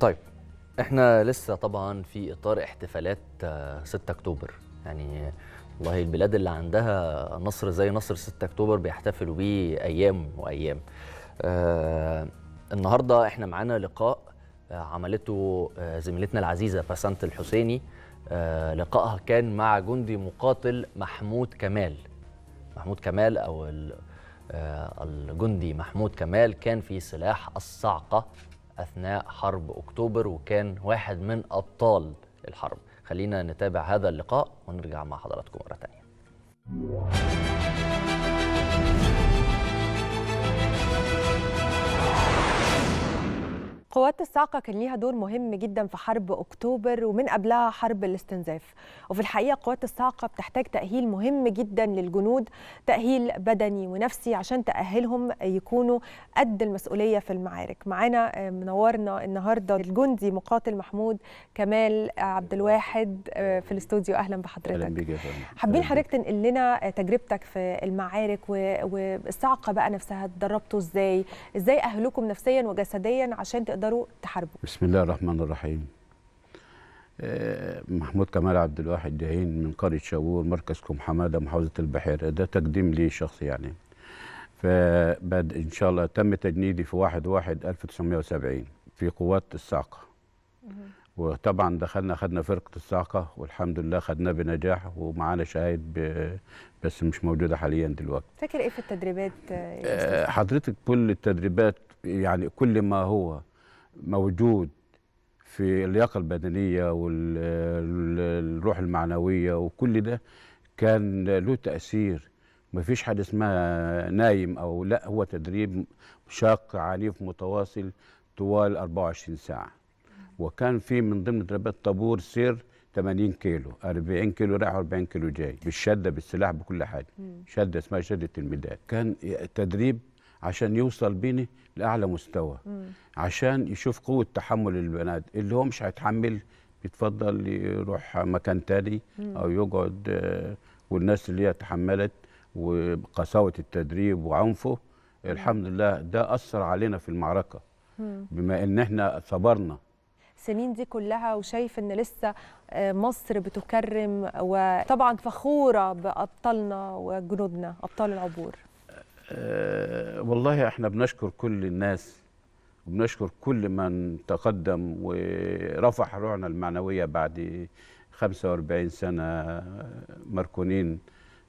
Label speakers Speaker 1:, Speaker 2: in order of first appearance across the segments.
Speaker 1: طيب احنا لسه طبعا في اطار احتفالات 6 آه، اكتوبر يعني والله البلاد اللي عندها نصر زي نصر 6 اكتوبر بيحتفلوا بيه ايام وايام آه النهارده احنا معانا لقاء آه، عملته آه، زميلتنا العزيزه فسنت الحسيني آه لقائها كان مع جندي مقاتل محمود كمال محمود كمال او الجندي محمود كمال كان في سلاح الصعقه أثناء حرب أكتوبر وكان واحد من أبطال الحرب خلينا نتابع هذا اللقاء ونرجع مع حضراتكم مرة تانية
Speaker 2: قوات الصاعقه كان ليها دور مهم جدا في حرب اكتوبر ومن قبلها حرب الاستنزاف وفي الحقيقه قوات الصاعقه بتحتاج تاهيل مهم جدا للجنود تاهيل بدني ونفسي عشان تاهلهم يكونوا قد المسؤوليه في المعارك معانا آه، منورنا النهارده الجندي مقاتل محمود كمال عبد الواحد آه، في الاستوديو اهلا بحضرتك اهلا بيك يا فندم حابين حضرتك تنقل لنا آه، تجربتك في المعارك والصاعقه بقى نفسها اتدربتوا ازاي ازاي اهلكم نفسيا وجسديا عشان تقدروا تقدروا تحاربوا
Speaker 3: بسم الله الرحمن الرحيم آه، محمود كمال عبد الواحد جاهين من قرية شاور مركز كوم حمادة محافظة البحيرة ده تقديم لي شخصي يعني فبعد إن شاء الله تم تجنيدي في واحد واحد 1970 في قوات الصاعقة وطبعا دخلنا خدنا فرقة الصاعقة والحمد لله خدناه بنجاح ومعانا شهايد بس مش موجودة حاليا دلوقتي
Speaker 2: فاكر إيه في التدريبات؟ آه، آه،
Speaker 3: حضرتك كل التدريبات يعني كل ما هو موجود في اللياقه البدنيه والروح المعنويه وكل ده كان له تاثير ما فيش حد اسمها نايم او لا هو تدريب شاق عنيف متواصل طوال 24 ساعه وكان في من ضمن تدريبات طابور سير 80 كيلو 40 كيلو رايح و40 كيلو جاي بالشده بالسلاح بكل حاجه شده اسمها شده الميدان كان تدريب عشان يوصل بيني لاعلى مستوى مم. عشان يشوف قوه تحمل البنات اللي هو مش هيتحمل بيتفضل يروح مكان تاني او يقعد آه، والناس اللي هي تحملت وقساوه التدريب وعنفه الحمد لله ده اثر علينا في المعركه بما ان احنا صبرنا
Speaker 2: السنين دي كلها وشايف ان لسه آه، مصر بتكرم وطبعا فخوره بابطالنا وجنودنا ابطال العبور
Speaker 3: آه، والله احنا بنشكر كل الناس وبنشكر كل من تقدم ورفع روحنا المعنويه بعد 45 سنه مركونين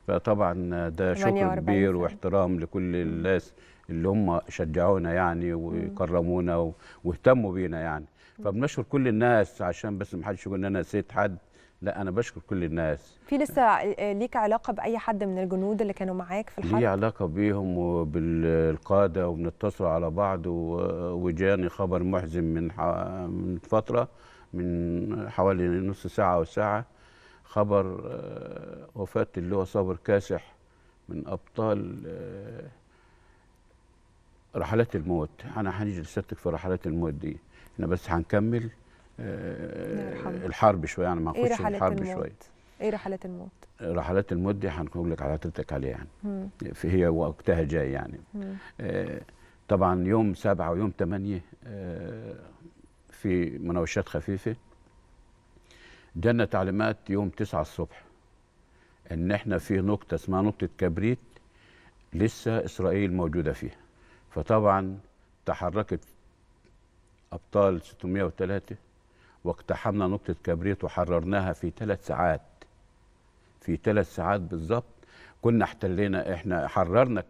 Speaker 3: فطبعا ده شكر كبير واحترام لكل الناس اللي هم شجعونا يعني وكرمونا واهتموا بينا يعني فبنشكر كل الناس عشان بس ما حدش يقول ان انا نسيت حد لا انا بشكر كل الناس
Speaker 2: في لسه آه، ليك علاقه باي حد من الجنود اللي كانوا معاك في الحرب لي
Speaker 3: علاقه بيهم وبالقاده وبنتصل على بعض وجاني خبر محزن من من فتره من حوالي نص ساعه او ساعه خبر آه، وفاه اللي هو صابر كاسح من ابطال آه، رحلات الموت انا هنيجي لسيادتك في رحلات الموت دي احنا بس هنكمل نعم، آه، الحرب شويه يعني ما نخش إيه الحرب شويه
Speaker 2: ايه رحلات الموت؟
Speaker 3: رحلات الموت دي هنقول لك على حضرتك عليها يعني في هي وقتها جاي يعني آه طبعا يوم سبعة ويوم ثمانية آه في مناوشات خفيفة جانا تعليمات يوم تسعة الصبح ان احنا في نقطة اسمها نقطة كبريت لسه اسرائيل موجودة فيها فطبعا تحركت ابطال 603 واقتحمنا نقطة كبريت وحررناها في ثلاث ساعات في ثلاث ساعات بالظبط كنا احتلينا احنا حررنا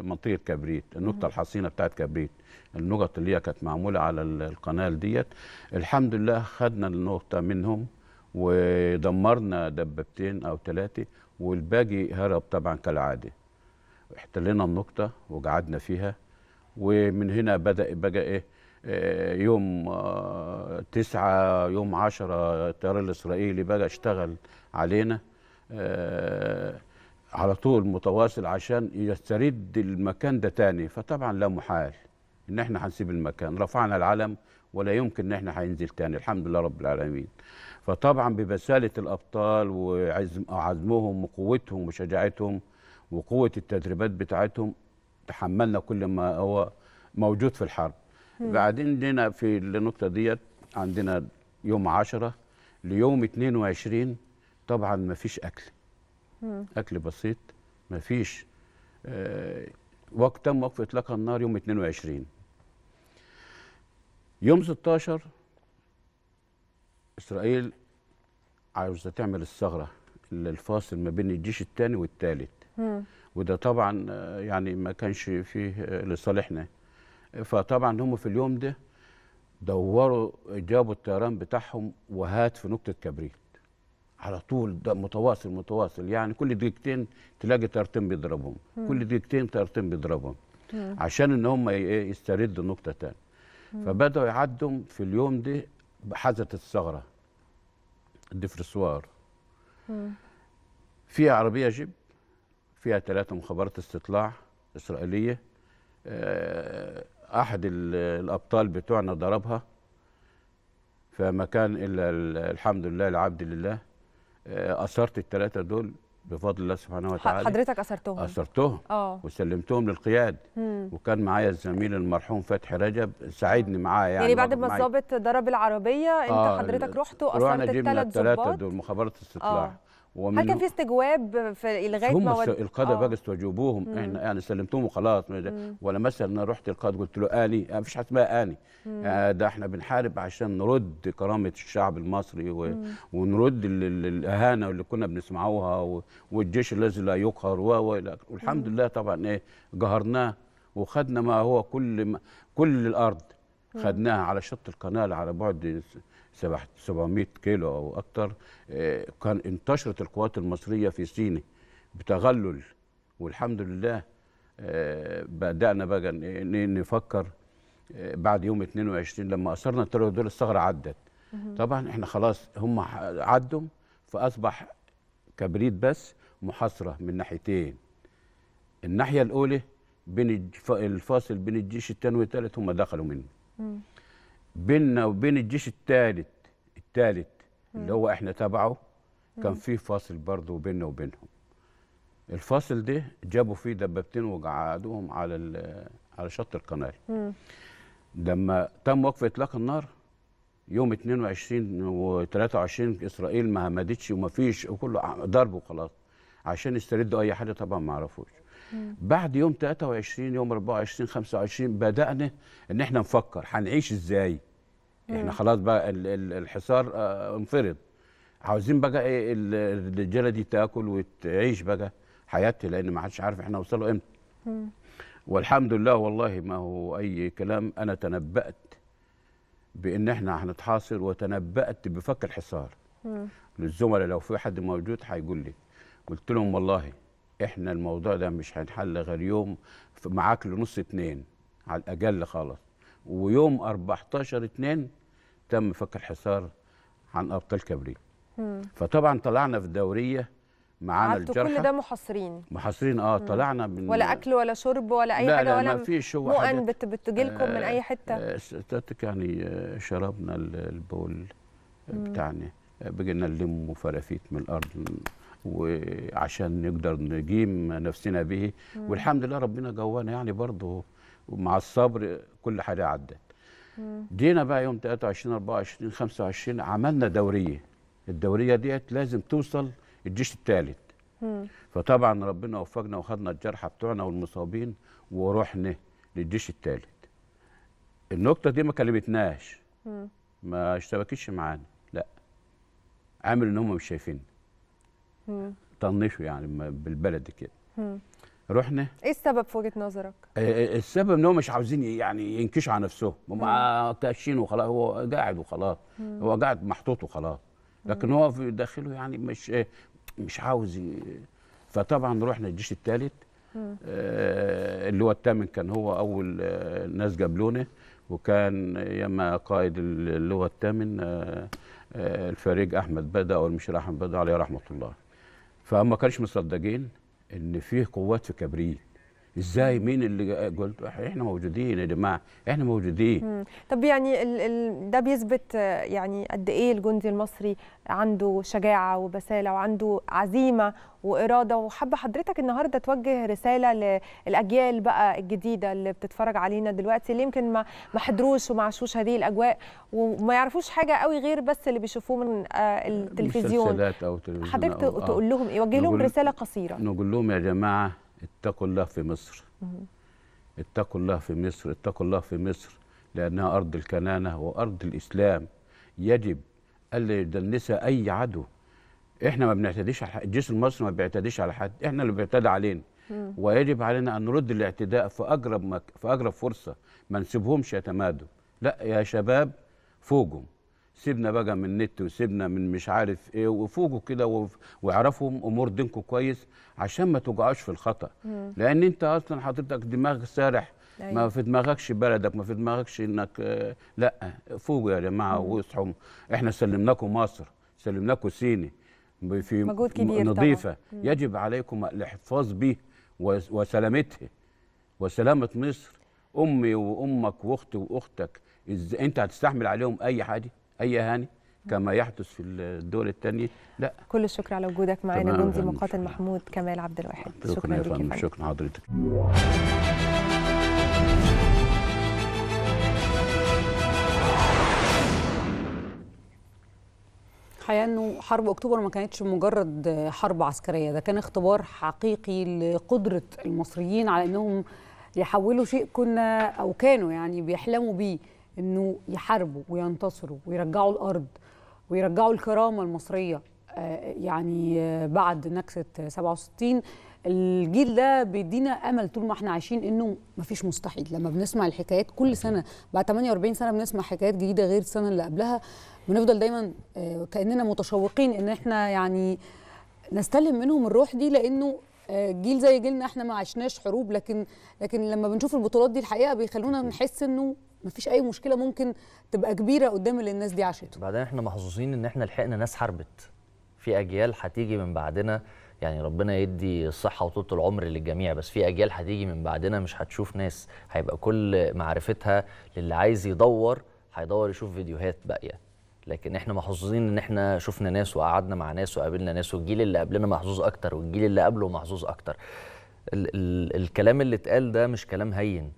Speaker 3: منطقه كبريت النقطه الحصينه بتاعت كبريت النقط اللي هي كانت معموله على القنال ديت الحمد لله خدنا النقطه منهم ودمرنا دبابتين او ثلاثه والباقي هرب طبعا كالعاده احتلينا النقطه وقعدنا فيها ومن هنا بدا بقى ايه آه، يوم آه، تسعة يوم عشرة الطيار الإسرائيلي بقى اشتغل علينا آه، على طول متواصل عشان يسترد المكان ده تاني فطبعا لا محال ان احنا هنسيب المكان رفعنا العلم ولا يمكن ان احنا هينزل تاني الحمد لله رب العالمين فطبعا ببسالة الابطال وعزمهم وقوتهم وشجاعتهم وقوة التدريبات بتاعتهم تحملنا كل ما هو موجود في الحرب بعدين لنا في النقطه ديت عندنا يوم 10 ليوم 22 طبعا ما فيش اكل مم. اكل بسيط ما فيش آه وقت تم وقف اطلاق النار يوم 22 يوم 16 اسرائيل عاوزه تعمل الثغره الفاصل ما بين الجيش الثاني والثالث وده طبعا آه، يعني ما كانش فيه آه، لصالحنا فطبعا هم في اليوم ده دوروا جابوا الطيران بتاعهم وهات في نقطه كبريت على طول ده متواصل متواصل يعني كل دقيقتين تلاقي طيارتين بيضربهم كل دقيقتين طيارتين بيضربهم عشان ان هم يستردوا نقطه تاني فبداوا يعدوا في اليوم ده حدثت الثغره الدفرسوار في عربيه جيب فيها ثلاثه مخابرات استطلاع اسرائيليه آه، احد الابطال بتوعنا ضربها فما كان الا الحمد لله العبد لله آه، اثرت الثلاثه دول بفضل الله سبحانه وتعالى حضرتك اثرتهم اثرتهم اه وسلمتهم للقياد مم. وكان معايا الزميل المرحوم فتحي رجب ساعدني معاه يعني يعني بعد ما الظابط
Speaker 2: ضرب العربيه انت آه حضرتك رحت واثرت الثلاث ضباط الثلاثه
Speaker 3: دول مخابرات آه. استطلاع آه. ومن هل كان في
Speaker 2: استجواب في لغايه ما هم القاده آه. بقى
Speaker 3: استجوبوهم احنا يعني سلمتهم وخلاص ولا مثلا انا رحت القاده قلت له اني يعني ما فيش حاجه اسمها اني آه، ده احنا بنحارب عشان نرد كرامه الشعب المصري و... ونرد الاهانه اللي كنا بنسمعوها و... والجيش الذي لا يقهر و... والحمد لله طبعا ايه جهرناه وخدنا ما هو كل ما... كل الارض خدناها على شط القناه على بعد 700 كيلو او اكتر آه، كان انتشرت القوات المصريه في سيناء بتغلل والحمد لله آه، بدانا بقى نفكر آه، بعد يوم 22 لما اثرنا الترور دول الثغره عدت طبعا احنا خلاص هم عدوا فاصبح كبريت بس محاصره من ناحيتين الناحيه الاولى بين الفاصل بين الجيش الثاني والثالث هم دخلوا منه بيننا وبين الجيش الثالث الثالث اللي هو احنا تبعه كان في فاصل برضه بيننا وبينهم الفاصل ده جابوا فيه دبابتين وقعدوهم على على شط القناه لما تم وقف اطلاق النار يوم 22 و 23 اسرائيل ما همدتش وما فيش وكله ضرب وخلاص عشان يستردوا اي حاجه طبعا ما عرفوش بعد يوم 23 يوم 24 25 بدانا ان احنا نفكر هنعيش ازاي احنا خلاص بقى الحصار آه، انفرض عاوزين بقى ايه الرجاله دي تاكل وتعيش بقى حياتها لان ما حدش عارف احنا وصلوا امتى والحمد لله والله ما هو اي كلام انا تنبأت بان احنا هنتحاصر وتنبأت بفك الحصار للزملاء لو في حد موجود هيقول لي قلت لهم والله احنا الموضوع ده مش هنحل غير يوم معاك لنص اتنين على الاقل خالص ويوم 14 اتنين تم فك الحصار عن ابطال كبريت فطبعا طلعنا في الدوريه معانا الجرحى كل ده
Speaker 2: محاصرين
Speaker 3: محاصرين اه طلعنا من ولا اكل
Speaker 2: ولا شرب ولا اي لا حاجه لا ولا ما فيش هو مؤن بتجي لكم آه من اي حته آه،
Speaker 3: سيادتك يعني آه، شربنا البول آه، بتاعنا بقينا نلم فرافيت من الارض وعشان نقدر نجيم نفسنا به والحمد لله ربنا جوانا يعني برضه مع الصبر كل حاجه عدت جينا بقى يوم 23 24 25 عملنا دوريه الدوريه ديت لازم توصل الجيش الثالث فطبعا ربنا وفقنا وخدنا الجرحى بتوعنا والمصابين ورحنا للجيش الثالث النقطه دي ما كلمتناش ما اشتبكتش معانا لا عامل ان هم مش شايفيننا طنشوا يعني بالبلد كده رحنا
Speaker 2: ايه السبب في وجهه نظرك؟
Speaker 3: آه، آه، آه، السبب ان هم مش عاوزين يعني ينكشوا على نفسهم هم كاشين وخلاص هو قاعد وخلاص مم. هو قاعد محطوط وخلاص لكن مم. هو في داخله يعني مش مش عاوز فطبعا رحنا الجيش الثالث آه اللي هو الثامن كان هو اول ناس جابلونا وكان ياما قائد اللي هو الثامن آه الفريق احمد بدا او المشير احمد بدا عليه رحمه الله فهم ما كانش مصدقين ان فيه قوات في كبريت ازاي مين اللي قلت احنا موجودين يا جماعه احنا موجودين
Speaker 2: مم. طب يعني ال ال ده بيثبت يعني قد ايه الجندي المصري عنده شجاعه وبساله وعنده عزيمه واراده وحابه حضرتك النهارده توجه رساله للاجيال بقى الجديده اللي بتتفرج علينا دلوقتي اللي يمكن ما ما حضروش وما عاشوش هذه الاجواء وما يعرفوش حاجه قوي غير بس اللي بيشوفوه من آه، التلفزيون مسلسلات
Speaker 3: او تلفزيون حضرتك آه. تقول لهم ايه وجه لهم رساله قصيره نقول لهم يا جماعه اتقوا الله في مصر اتقوا الله في مصر اتقوا الله في مصر لأنها أرض الكنانة وأرض الإسلام يجب ألا يدنسها أي عدو إحنا ما بنعتديش على حد الجيش المصري ما بيعتديش على حد إحنا اللي بيعتدى علينا ويجب علينا أن نرد الاعتداء في أقرب مك... في أقرب فرصة ما نسيبهمش يتمادوا لا يا شباب فوقهم سيبنا بقى من النت وسيبنا من مش عارف ايه وفوقوا كده واعرفوا امور دينكم كويس عشان ما توجعوش في الخطا مم. لان انت اصلا حضرتك دماغ سارح أيوة. ما في دماغكش بلدك ما في دماغكش انك آه، لا فوقوا يا جماعه واصحوا احنا سلمناكم مصر سلمناكم سيني في مجهود كبير نظيفه طبعا. يجب عليكم الاحتفاظ به وسلامته وسلامه مصر امي وامك واختي واختك إز... انت هتستحمل عليهم اي حاجه اي اهاني كما يحدث في الدول الثانيه لا كل
Speaker 2: الشكر على وجودك معنا جندي مقاتل محمود كمال عبد الواحد شكرا لك
Speaker 3: شكرا حضرتك
Speaker 2: الحقيقه انه حرب اكتوبر ما كانتش مجرد حرب عسكريه ده كان اختبار حقيقي لقدره المصريين على انهم يحولوا شيء كنا او كانوا يعني بيحلموا بيه انه يحاربوا وينتصروا ويرجعوا الارض ويرجعوا الكرامه المصريه آه، يعني آه، بعد نكسه 67 الجيل ده بيدينا امل طول ما احنا عايشين انه مفيش مستحيل لما بنسمع الحكايات كل سنه بعد 48 سنه بنسمع حكايات جديده غير السنه اللي قبلها بنفضل دايما آه، كاننا متشوقين ان احنا يعني نستلهم منهم الروح دي لانه جيل زي جيلنا احنا ما عشناش حروب لكن لكن لما بنشوف البطولات دي الحقيقه بيخلونا نحس انه مفيش اي مشكله ممكن تبقى كبيره قدام اللي الناس دي عاشته
Speaker 1: بعدين احنا محظوظين ان احنا لحقنا ناس حربت في اجيال هتيجي من بعدنا يعني ربنا يدي الصحه وطول العمر للجميع بس في اجيال هتيجي من بعدنا مش هتشوف ناس هيبقى كل معرفتها للي عايز يدور هيدور يشوف فيديوهات باقيه لكن احنا محظوظين ان احنا شفنا ناس وقعدنا مع ناس وقابلنا ناس والجيل اللي قبلنا محظوظ اكتر والجيل اللي قبله محظوظ اكتر ال ال الكلام اللي اتقال ده مش كلام هين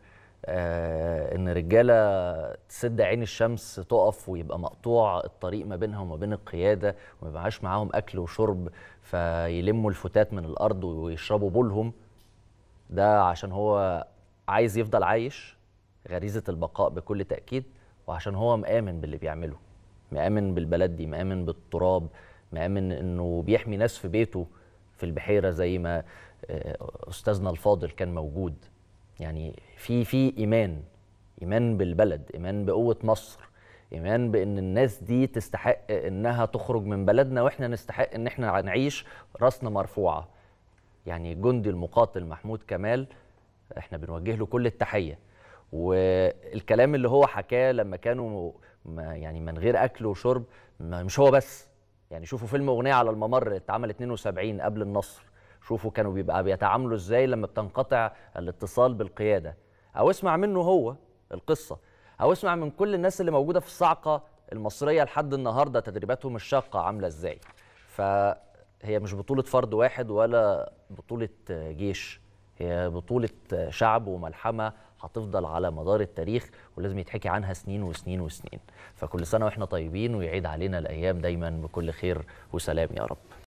Speaker 1: آه ان رجاله تسد عين الشمس تقف ويبقى مقطوع الطريق ما بينها وما بين القياده وما يبقاش معاهم اكل وشرب فيلموا الفتات من الارض ويشربوا بولهم ده عشان هو عايز يفضل عايش غريزه البقاء بكل تاكيد وعشان هو مآمن باللي بيعمله مآمن بالبلد دي مآمن بالتراب مآمن انه بيحمي ناس في بيته في البحيره زي ما آه، استاذنا الفاضل كان موجود يعني في في ايمان ايمان بالبلد ايمان بقوه مصر ايمان بان الناس دي تستحق انها تخرج من بلدنا واحنا نستحق ان احنا نعيش راسنا مرفوعه يعني جندي المقاتل محمود كمال احنا بنوجه له كل التحيه والكلام اللي هو حكاه لما كانوا ما يعني من غير اكل وشرب مش هو بس يعني شوفوا فيلم اغنيه على الممر اتعمل 72 قبل النصر شوفوا كانوا بيبقى بيتعاملوا ازاي لما بتنقطع الاتصال بالقياده او اسمع منه هو القصه او اسمع من كل الناس اللي موجوده في الصعقه المصريه لحد النهارده تدريباتهم الشاقه عامله ازاي فهي مش بطوله فرد واحد ولا بطوله جيش هي بطوله شعب وملحمه هتفضل على مدار التاريخ ولازم يتحكي عنها سنين وسنين وسنين فكل سنه واحنا طيبين ويعيد علينا الايام دايما بكل خير وسلام يا رب